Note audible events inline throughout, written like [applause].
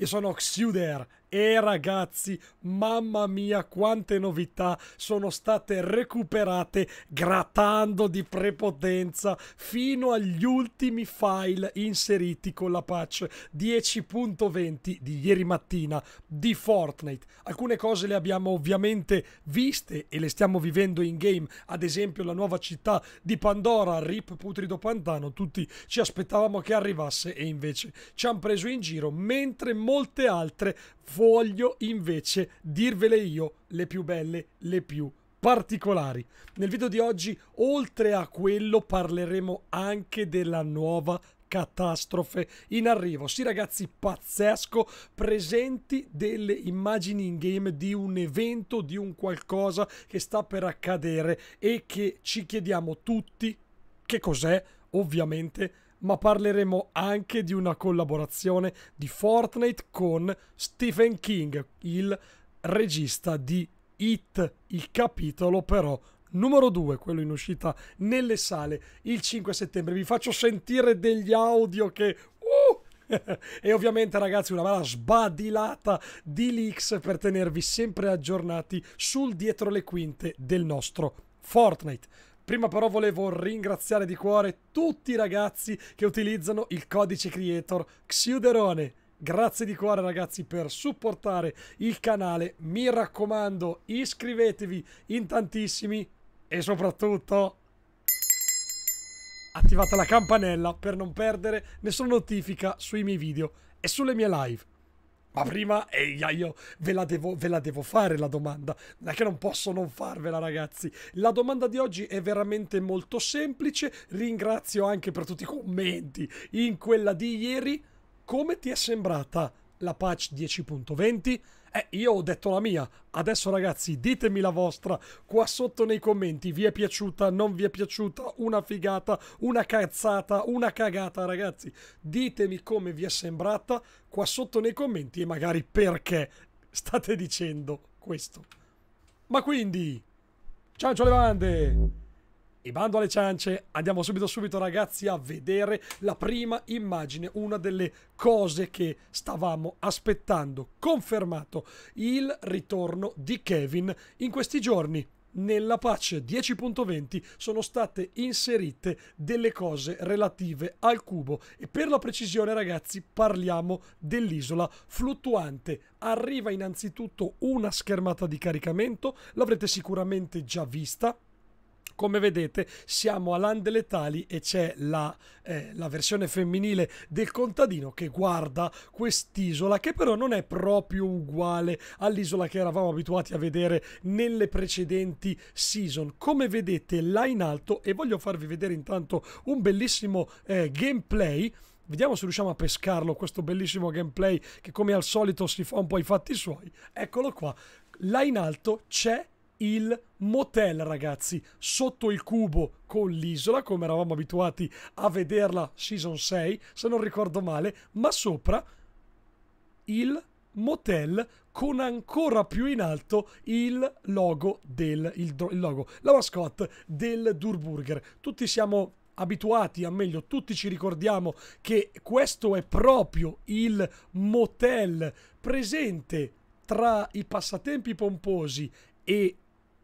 Io sono Xuder e ragazzi, mamma mia quante novità sono state recuperate grattando di prepotenza fino agli ultimi file inseriti con la patch 10.20 di ieri mattina di Fortnite. Alcune cose le abbiamo ovviamente viste e le stiamo vivendo in game, ad esempio la nuova città di Pandora, Rip Putrido Pantano, tutti ci aspettavamo che arrivasse e invece ci hanno preso in giro, mentre molte altre, voglio invece dirvele io le più belle, le più particolari. Nel video di oggi, oltre a quello, parleremo anche della nuova catastrofe in arrivo. Sì ragazzi, pazzesco, presenti delle immagini in game di un evento, di un qualcosa che sta per accadere e che ci chiediamo tutti che cos'è, ovviamente, ma parleremo anche di una collaborazione di Fortnite con Stephen King, il regista di It, il capitolo però numero 2, quello in uscita nelle sale il 5 settembre. Vi faccio sentire degli audio che... Uh! [laughs] e ovviamente ragazzi una bella sbadilata di leaks per tenervi sempre aggiornati sul dietro le quinte del nostro Fortnite. Prima però volevo ringraziare di cuore tutti i ragazzi che utilizzano il codice creator Xiuderone. Grazie di cuore ragazzi per supportare il canale, mi raccomando iscrivetevi in tantissimi e soprattutto attivate la campanella per non perdere nessuna notifica sui miei video e sulle mie live. Ma prima, ehi, io ve la, devo, ve la devo fare la domanda, Non è che non posso non farvela ragazzi. La domanda di oggi è veramente molto semplice, ringrazio anche per tutti i commenti in quella di ieri. Come ti è sembrata la patch 10.20? Eh, io ho detto la mia. Adesso ragazzi, ditemi la vostra qua sotto nei commenti. Vi è piaciuta? Non vi è piaciuta? Una figata? Una cazzata? Una cagata, ragazzi? Ditemi come vi è sembrata qua sotto nei commenti e magari perché state dicendo questo. Ma quindi, ciao ciao le bande! E bando alle ciance, andiamo subito subito ragazzi a vedere la prima immagine, una delle cose che stavamo aspettando, confermato il ritorno di Kevin in questi giorni. Nella patch 10.20 sono state inserite delle cose relative al cubo e per la precisione ragazzi parliamo dell'isola fluttuante. Arriva innanzitutto una schermata di caricamento, l'avrete sicuramente già vista, come vedete siamo a Lande Letali e c'è la, eh, la versione femminile del contadino che guarda quest'isola che però non è proprio uguale all'isola che eravamo abituati a vedere nelle precedenti season. Come vedete là in alto e voglio farvi vedere intanto un bellissimo eh, gameplay Vediamo se riusciamo a pescarlo questo bellissimo gameplay che come al solito si fa un po' i fatti suoi. Eccolo qua. Là in alto c'è il motel, ragazzi, sotto il cubo con l'isola, come eravamo abituati a vederla season 6, se non ricordo male, ma sopra il motel con ancora più in alto il logo del il, il logo, la mascotte del Durburger. Tutti siamo abituati, a meglio tutti ci ricordiamo che questo è proprio il motel presente tra i passatempi pomposi e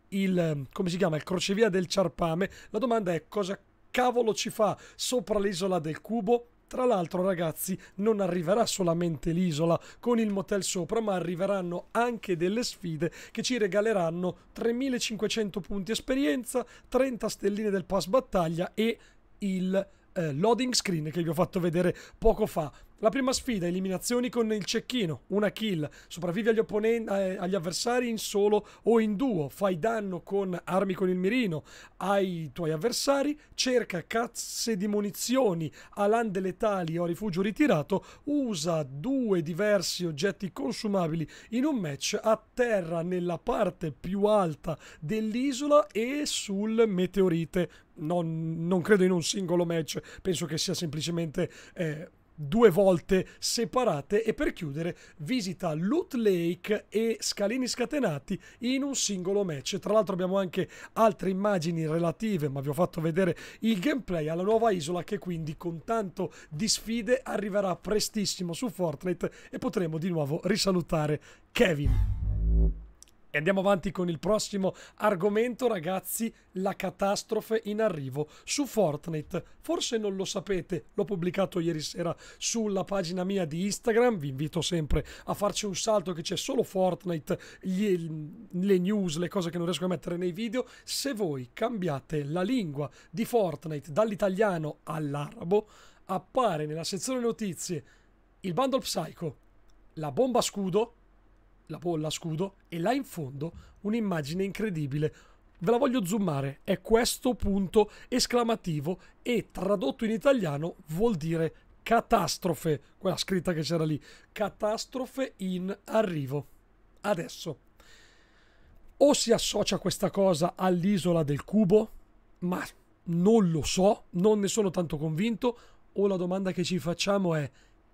il, ehm, come si chiama, il crocevia del Ciarpame, la domanda è cosa cavolo ci fa sopra l'isola del Cubo? Tra l'altro, ragazzi, non arriverà solamente l'isola con il motel sopra, ma arriveranno anche delle sfide che ci regaleranno 3500 punti esperienza, 30 stelline del pass battaglia e il eh, loading screen che vi ho fatto vedere poco fa. La prima sfida, eliminazioni con il cecchino, una kill, sopravvivi agli, opponen- eh, agli avversari in solo o in duo, fai danno con armi con il mirino ai tuoi avversari, cerca cazze di munizioni a lande letali o a rifugio ritirato, usa due diversi oggetti consumabili in un match, atterra nella parte più alta dell'isola e sul meteorite. Non, non credo in un singolo match, penso che sia semplicemente... Eh, due volte separate e per chiudere visita Loot Lake e Scalini Scatenati in un singolo match. Tra l'altro abbiamo anche altre immagini relative, ma vi ho fatto vedere il gameplay alla nuova isola che quindi con tanto di sfide arriverà prestissimo su Fortnite e potremo di nuovo risalutare Kevin. E andiamo avanti con il prossimo argomento, ragazzi, la catastrofe in arrivo su Fortnite. Forse non lo sapete, l'ho pubblicato ieri sera sulla pagina mia di Instagram, vi invito sempre a farci un salto che c'è solo Fortnite, gli, le news, le cose che non riesco a mettere nei video. Se voi cambiate la lingua di Fortnite dall'italiano all'arabo, appare nella sezione notizie il bundle psycho, la bomba scudo, la polla scudo e là in fondo un'immagine incredibile. Ve la voglio zoomare, è questo punto esclamativo e tradotto in italiano vuol dire catastrofe, quella scritta che c'era lì, catastrofe in arrivo. Adesso o si associa questa cosa all'isola del cubo, ma non lo so, non ne sono tanto convinto, o la domanda che ci facciamo è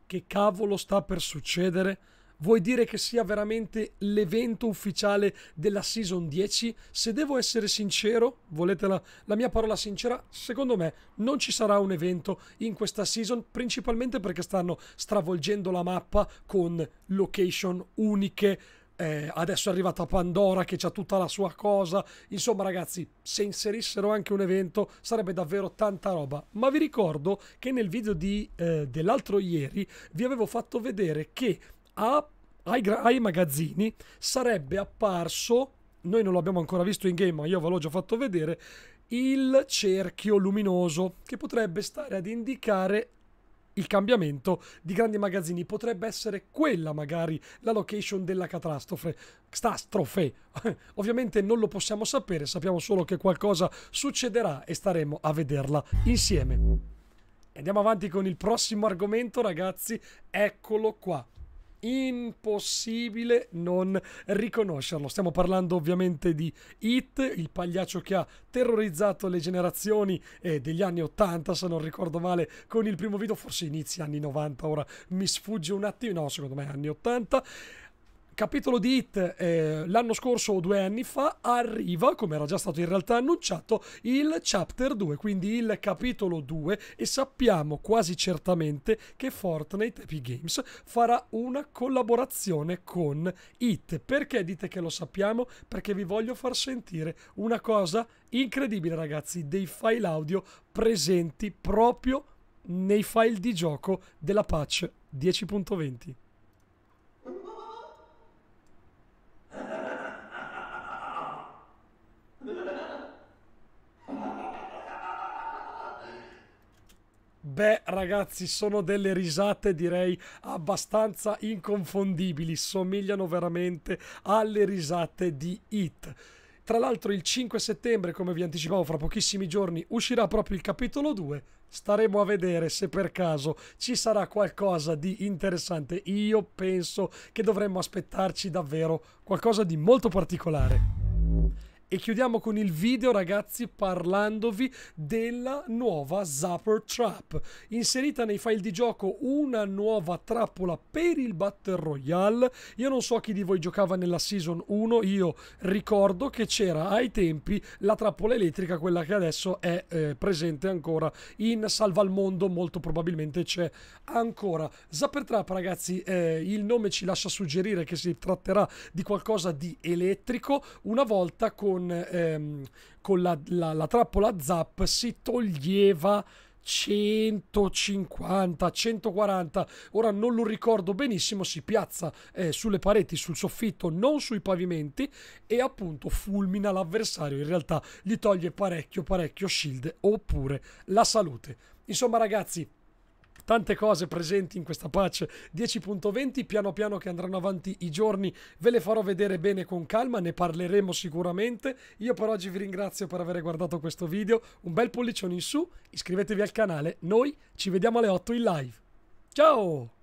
che cavolo sta per succedere? vuoi dire che sia veramente l'evento ufficiale della Season 10? Se devo essere sincero, volete la, la, mia parola sincera, secondo me non ci sarà un evento in questa Season, principalmente perché stanno stravolgendo la mappa con location uniche. Eh, adesso è arrivata Pandora che ha tutta la sua cosa. Insomma, ragazzi, se inserissero anche un evento sarebbe davvero tanta roba. Ma vi ricordo che nel video di, eh, dell'altro ieri vi avevo fatto vedere che a, ai, ai magazzini sarebbe apparso, noi non lo abbiamo ancora visto in game, ma io ve l'ho già fatto vedere, il cerchio luminoso che potrebbe stare ad indicare il cambiamento di grandi magazzini potrebbe essere quella magari la location della catastrofe. Catastrofe. [laughs] Ovviamente non lo possiamo sapere, sappiamo solo che qualcosa succederà e staremo a vederla insieme. Andiamo avanti con il prossimo argomento, ragazzi. Eccolo qua impossibile non riconoscerlo. Stiamo parlando ovviamente di It, il pagliaccio che ha terrorizzato le generazioni eh, degli anni 80, se non ricordo male, con il primo video, forse inizi anni 90, ora mi sfugge un attimo, no, secondo me anni 80 capitolo di Hit eh, l'anno scorso o due anni fa arriva, come era già stato in realtà annunciato, il chapter 2, quindi il capitolo 2 e sappiamo quasi certamente che Fortnite Epic Games farà una collaborazione con Hit. Perché dite che lo sappiamo? Perché vi voglio far sentire una cosa incredibile ragazzi, dei file audio presenti proprio nei file di gioco della patch 10.20. Beh, ragazzi, sono delle risate direi abbastanza inconfondibili, somigliano veramente alle risate di It. Tra l'altro il 5 settembre, come vi anticipavo, fra pochissimi giorni uscirà proprio il capitolo 2. Staremo a vedere se per caso ci sarà qualcosa di interessante. Io penso che dovremmo aspettarci davvero qualcosa di molto particolare. E chiudiamo con il video ragazzi parlandovi della nuova Zapper Trap. Inserita nei file di gioco una nuova trappola per il Battle Royale. Io non so chi di voi giocava nella Season 1, io ricordo che c'era ai tempi la trappola elettrica, quella che adesso è eh, presente ancora in Salva al Mondo, molto probabilmente c'è ancora. Zapper Trap ragazzi, eh, il nome ci lascia suggerire che si tratterà di qualcosa di elettrico, una volta con con, ehm, con la, la, la trappola zap si toglieva 150, 140, ora non lo ricordo benissimo, si piazza eh, sulle pareti, sul soffitto, non sui pavimenti e appunto fulmina l'avversario, in realtà gli toglie parecchio parecchio shield oppure la salute. Insomma ragazzi, tante cose presenti in questa patch 10.20, piano piano che andranno avanti i giorni ve le farò vedere bene con calma, ne parleremo sicuramente. Io per oggi vi ringrazio per aver guardato questo video, un bel pollicione in su, iscrivetevi al canale, noi ci vediamo alle 8 in live. Ciao!